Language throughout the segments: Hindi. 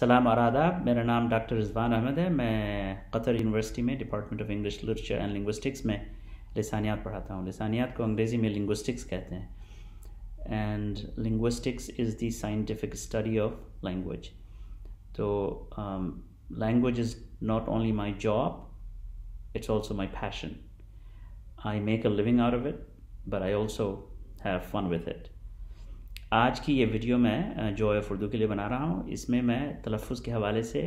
Salam Arada, my name is Dr. Rizwan Ahmed. I am in Qatar University, mein, Department of English Literature and Linguistics. I Lisaniyat linguistics linguistics is the scientific study of language. So, um, language is not only my job, it's also my passion. I make a living out of it, but I also have fun with it. आज की ये वीडियो मैं जो एफ उर्दू के लिए बना रहा हूँ इसमें मैं तलफ़ के हवाले से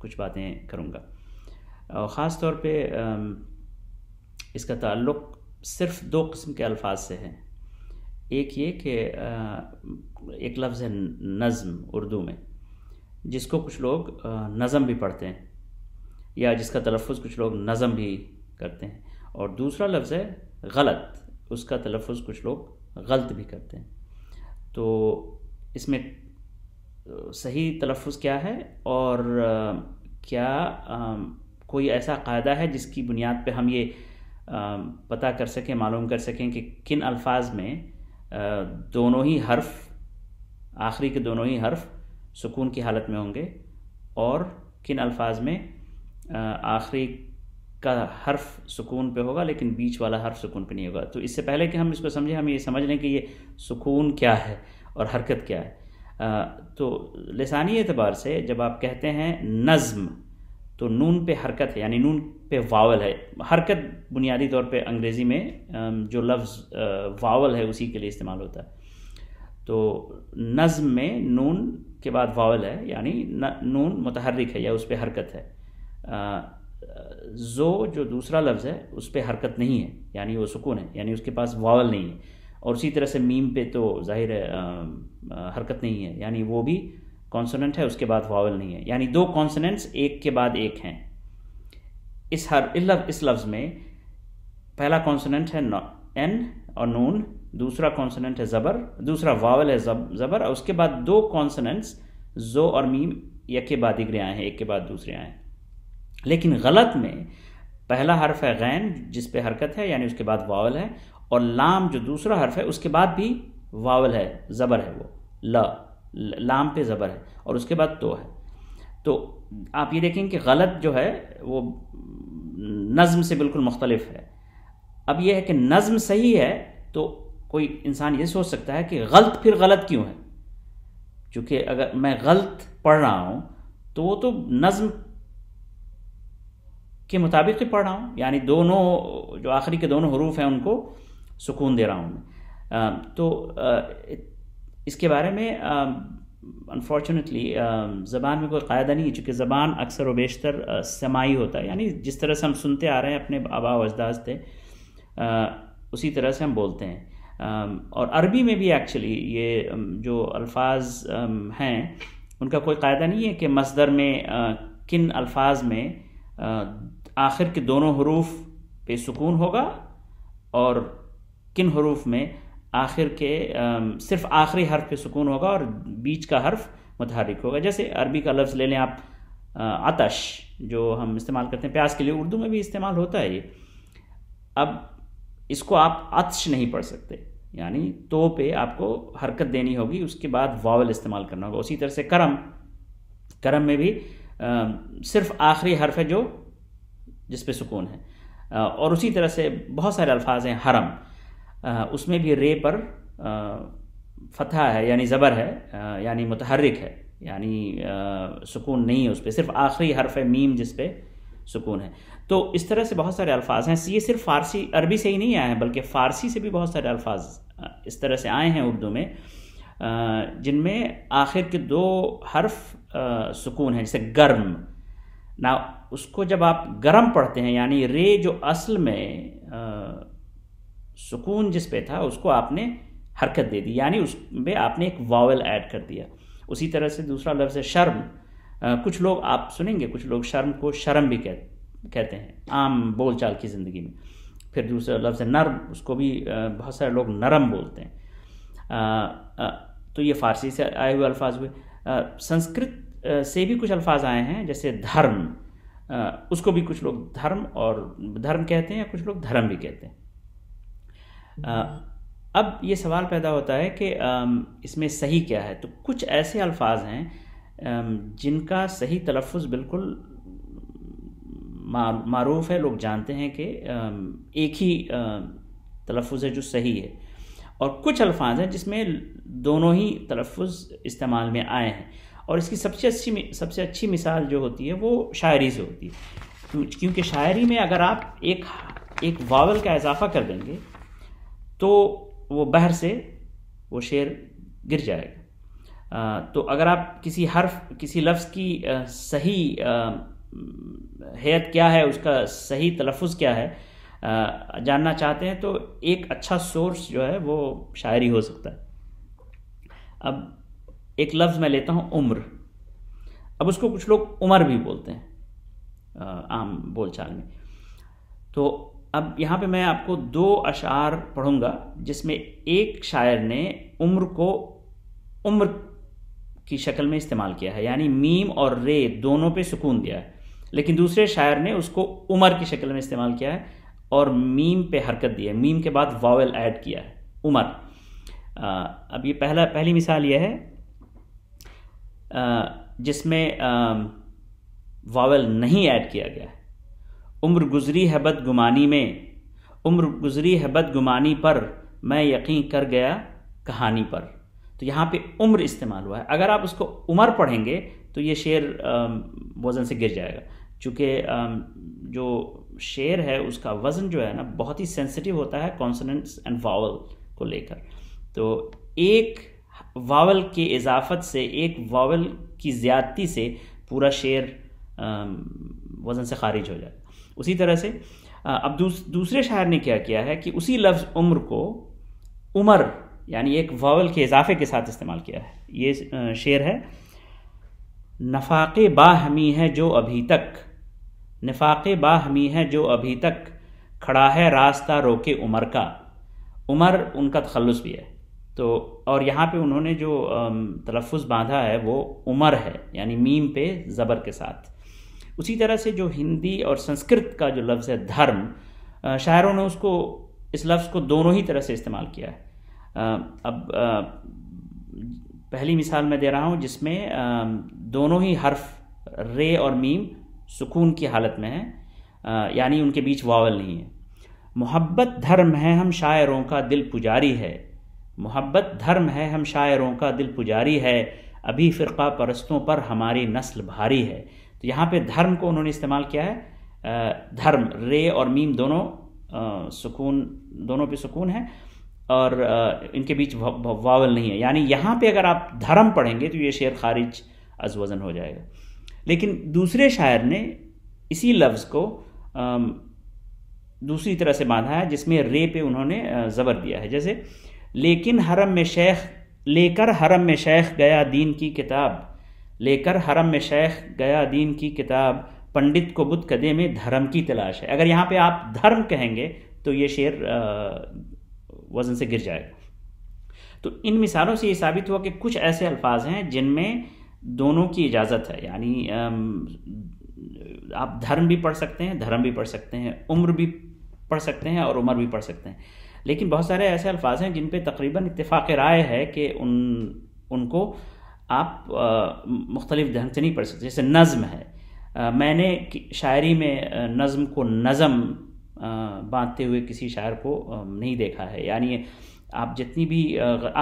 कुछ बातें करूँगा और ख़ास तौर पर इसका ताल्लुक सिर्फ दो किस्म के अल्फाज से है एक ये कि एक लफ्ज़ है नज़म उर्दू में जिसको कुछ लोग नज़म भी पढ़ते हैं या जिसका तलफ़ कुछ लोग नज़म भी करते हैं और दूसरा लफ्ज़ है गलत उसका तलफ़ कुछ लोग गलत भी करते हैं तो इसमें सही तलफ़ क्या है और क्या कोई ऐसा कायदा है जिसकी बुनियाद पे हम ये पता कर सकें मालूम कर सकें कि किन अल्फाज में दोनों ही हर्फ आखिरी के दोनों ही हर्फ सुकून की हालत में होंगे और किन अल्फाज में आखिरी का हर्फ सुकून पे होगा लेकिन बीच वाला हर्फ सुकून पे नहीं होगा तो इससे पहले कि हम इसको समझें हम ये समझ लें कि ये सुकून क्या है और हरकत क्या है आ, तो लसानी एतबार से जब आप कहते हैं नज़म तो नून पे हरकत है यानी नून पे वावल है हरकत बुनियादी तौर पे अंग्रेज़ी में जो लफ्ज़ वावल है उसी के लिए इस्तेमाल होता है तो नज़म में नून के बाद वावल है यानी नून मतहरक है या उस पर हरकत है आ, जो जो दूसरा लफ्ज़ है उस पर हरकत नहीं है यानी वो सुकून है यानी उसके पास वावल नहीं है और उसी तरह से मीम पे तो ज़ाहिर है हरकत नहीं है यानी वो भी कॉन्सोनेंट है उसके बाद वावल नहीं है यानी दो कॉन्सोनेंट्स एक के बाद एक हैं इस हर इस लफ्ज़ में पहला कॉन्सोनेंट है एन और नून दूसरा कॉन्सोनेंट है ज़बर दूसरा वावल है जब, ज़बर और उसके बाद दो कॉन्सोनेंट्स जो और मीम एक के बाद दिगरे आए हैं एक के बाद दूसरे आए हैं लेकिन गलत में पहला हर्फ है गैन जिस पे हरकत है यानी उसके बाद वावल है और लाम जो दूसरा हर्फ है उसके बाद भी वावल है ज़बर है वो ल लाम पे ज़बर है और उसके बाद तो है तो आप ये देखें कि गलत जो है वो नज़म से बिल्कुल मुख्तलिफ है अब यह है कि नज़म सही है तो कोई इंसान ये सोच सकता है कि गलत फिर गलत क्यों है चूँकि अगर मैं गलत पढ़ रहा हूँ तो वो तो नज़म के मुताबिक ही पढ़ रहा हूँ यानी दोनों जो आखिरी के दोनों हरूफ हैं उनको सुकून दे रहा हूँ मैं तो इसके बारे में अनफॉर्चुनेटली ज़बान में कोई कायदा नहीं है चूँकि ज़बान अक्सर व बेशतर समाई होता है यानी जिस तरह से हम सुनते आ रहे हैं अपने आबा अजदाज थे उसी तरह से हम बोलते हैं और अरबी में भी एक्चुअली ये जो अल्फाज हैं उनका कोई कायदा नहीं है कि मसदर में किन अल्फाज में आखिर के दोनों हरूफ पे सुकून होगा और किन हरूफ में आखिर के आ, सिर्फ आखिरी हर्फ पे सुकून होगा और बीच का हर्फ मतहरक होगा जैसे अरबी का लफ्ज़ ले लें आप आतश जो हम इस्तेमाल करते हैं प्यास के लिए उर्दू में भी इस्तेमाल होता है ये अब इसको आप अतश नहीं पढ़ सकते यानी तो पे आपको हरकत देनी होगी उसके बाद वावल इस्तेमाल करना होगा उसी तरह से करम करम में भी आ, सिर्फ आखिरी हर्फ है जो जिस पे सुकून है और उसी तरह से बहुत सारे अल्फाज हैं हरम उसमें भी रे पर फतह है यानी ज़बर है यानी मुतहरक है यानी सुकून नहीं है उस पर सिर्फ आखिरी हरफ है मीम जिस पे सुकून है तो इस तरह से बहुत सारे अल्फाज हैं ये सिर्फ फारसी अरबी से ही नहीं आए हैं बल्कि फ़ारसी से भी बहुत सारे अल्फाज इस तरह से आए हैं उर्दू में जिनमें आखिर के दो हर्फ सुकून है जैसे गर्म ना उसको जब आप गर्म पढ़ते हैं यानी रे जो असल में आ, सुकून जिस पे था उसको आपने हरकत दे दी यानी उस पर आपने एक वावल ऐड कर दिया उसी तरह से दूसरा लफ्ज़ है शर्म आ, कुछ लोग आप सुनेंगे कुछ लोग शर्म को शर्म भी कह, कहते हैं आम बोलचाल की ज़िंदगी में फिर दूसरा लफ्ज़ है नर्म उसको भी बहुत सारे लोग नरम बोलते हैं आ, तो ये फ़ारसी से आए हुए अल्फाज हुए संस्कृत से भी कुछ अल्फाज आए हैं जैसे धर्म उसको भी कुछ लोग धर्म और धर्म कहते हैं या कुछ लोग धर्म भी कहते हैं अब ये सवाल पैदा होता है कि इसमें सही क्या है तो कुछ ऐसे अल्फाज हैं जिनका सही तलफ़ बिल्कुल मारूफ है लोग जानते हैं कि एक ही तलफ़ है जो सही है और कुछ अल्फाज हैं जिसमें दोनों ही तलफ़ इस्तेमाल में आए हैं और इसकी सबसे अच्छी सबसे अच्छी मिसाल जो होती है वो शायरी से होती है क्योंकि शायरी में अगर आप एक एक वावल का इजाफा कर देंगे तो वो बहर से वो शेर गिर जाएगा तो अगर आप किसी हर्फ किसी लफ्ज़ की सही हैत क्या है उसका सही तलफ़ क्या है जानना चाहते हैं तो एक अच्छा सोर्स जो है वो शायरी हो सकता है अब एक लफ्ज़ मैं लेता हूँ उम्र अब उसको कुछ लोग उम्र भी बोलते हैं आम बोलचाल में तो अब यहाँ पे मैं आपको दो अशार पढ़ूंगा जिसमें एक शायर ने उम्र को उम्र की शक्ल में इस्तेमाल किया है यानी मीम और रे दोनों पे सुकून दिया है लेकिन दूसरे शायर ने उसको उमर की शक्ल में इस्तेमाल किया है और मीम पे हरकत दी है मीम के बाद वावल ऐड किया है उमर आ, अब ये पहला पहली मिसाल ये है जिसमें वावल नहीं ऐड किया गया है उम्र गुजरी है बदगुमानी में उम्र गुजरी है बदगुमानी पर मैं यकीन कर गया कहानी पर तो यहाँ पे उम्र इस्तेमाल हुआ है अगर आप उसको उम्र पढ़ेंगे तो ये शेर वज़न से गिर जाएगा चूँकि जो शेर है उसका वज़न जो है ना बहुत ही सेंसिटिव होता है कॉन्सनेंट्स एंड वावल को लेकर तो एक वावल के इजाफत से एक वावल की ज़्यादती से पूरा शेर वज़न से खारिज हो जाए उसी तरह से अब दूस, दूसरे शायर ने क्या किया है कि उसी लफ्ज़ उम्र को उमर यानी एक वावल के इजाफे के साथ इस्तेमाल किया है ये शेर है नफाक बाहमी है जो अभी तक नफाक़ बाहमी है जो अभी तक खड़ा है रास्ता रोके उमर का उमर उनका तखलस भी है तो और यहाँ पे उन्होंने जो तलफ़ बांधा है वो उमर है यानी मीम पे ज़बर के साथ उसी तरह से जो हिंदी और संस्कृत का जो लफ्ज़ है धर्म शायरों ने उसको इस लफ्ज़ को दोनों ही तरह से इस्तेमाल किया है अब पहली मिसाल मैं दे रहा हूँ जिसमें दोनों ही हर्फ रे और मीम सुकून की हालत में है यानी उनके बीच वावल नहीं है मोहब्बत धर्म है हम शायरों का दिल पुजारी है मोहब्बत धर्म है हम शायरों का दिल पुजारी है अभी फ़िरका परस्तों पर हमारी नस्ल भारी है तो यहाँ पे धर्म को उन्होंने इस्तेमाल किया है धर्म रे और मीम दोनों सुकून दोनों पे सुकून है और इनके बीच वावल नहीं है यानी यहाँ पे अगर आप धर्म पढ़ेंगे तो ये शेर खारिज अज वज़न हो जाएगा लेकिन दूसरे शायर ने इसी लफ्ज़ को दूसरी तरह से बांधा है जिसमें रे पे उन्होंने ज़बर दिया है जैसे लेकिन हरम में शेख लेकर हरम में शेख गया दीन की किताब लेकर हरम में शेख गया दीन की किताब पंडित को बुद्ध कदे में धर्म की तलाश है अगर यहाँ पे आप धर्म कहेंगे तो ये शेर वज़न से गिर जाएगा तो इन मिसालों से ये साबित हुआ कि कुछ ऐसे अल्फाज हैं जिनमें दोनों की इजाज़त है यानी आप धर्म भी पढ़ सकते हैं धर्म भी पढ़ सकते हैं उम्र भी पढ़ सकते हैं और उम्र भी पढ़ सकते हैं लेकिन बहुत सारे ऐसे अल्फाज हैं जिन पे तकरीबन इतफ़ाक़ राय है कि उन उनको आप मुख्तलिफ ढंग से नहीं पढ़ सकते जैसे नज़म है आ, मैंने शायरी में नज़म को नज़म बांधते हुए किसी शायर को नहीं देखा है यानी आप जितनी भी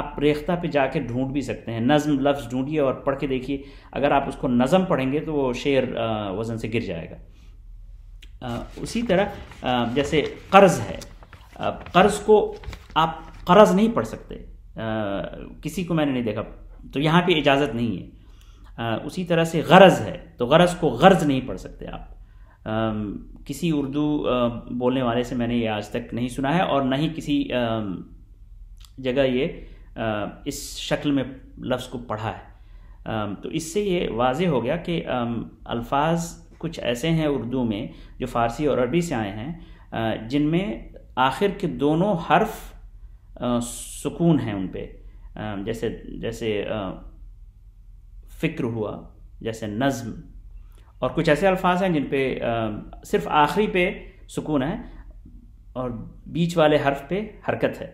आप रेख्ता पे जाके ढूंढ भी सकते हैं नज़म लफ्ज़ ढूंढिए और पढ़ के देखिए अगर आप उसको नज़म पढ़ेंगे तो वो शेर वज़न से गिर जाएगा उसी तरह जैसे कर्ज़ है कर्ज़ को आप कर्ज़ नहीं पढ़ सकते किसी को मैंने नहीं देखा तो यहाँ पे इजाज़त नहीं है उसी तरह से गरज़ है तो गरज़ को गर्ज़ नहीं पढ़ सकते आप किसी उर्दू बोलने वाले से मैंने ये आज तक नहीं सुना है और ना ही किसी जगह ये इस शक्ल में लफ्ज़ को पढ़ा है तो इससे ये वाज हो गया कि अल्फाज कुछ ऐसे हैं उर्दू में जो फ़ारसी और अरबी से आए हैं जिनमें आखिर के दोनों हर्फ सुकून हैं उन पर जैसे जैसे फ़िक्र हुआ जैसे नज़म और कुछ ऐसे अल्फाज हैं जिन पे सिर्फ आखिरी पे सुकून है और बीच वाले हर्फ पे हरकत है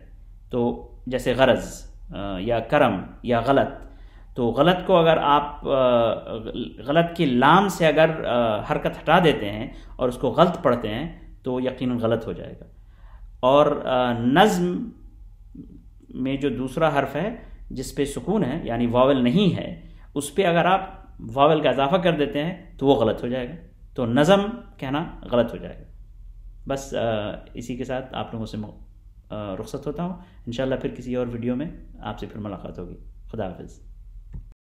तो जैसे गरज या करम या गलत तो गलत को अगर आप गलत की लाम से अगर हरकत हटा देते हैं और उसको गलत पढ़ते हैं तो यकीन गलत हो जाएगा और नज़म में जो दूसरा हर्फ है जिस पे सुकून है यानी वावल नहीं है उस पर अगर आप वावल का इजाफा कर देते हैं तो वो गलत हो जाएगा तो नज़म कहना गलत हो जाएगा बस इसी के साथ आप लोगों से रुख्सत होता हूँ इन फिर किसी और वीडियो में आपसे फिर मुलाकात होगी खुदा हाफिज़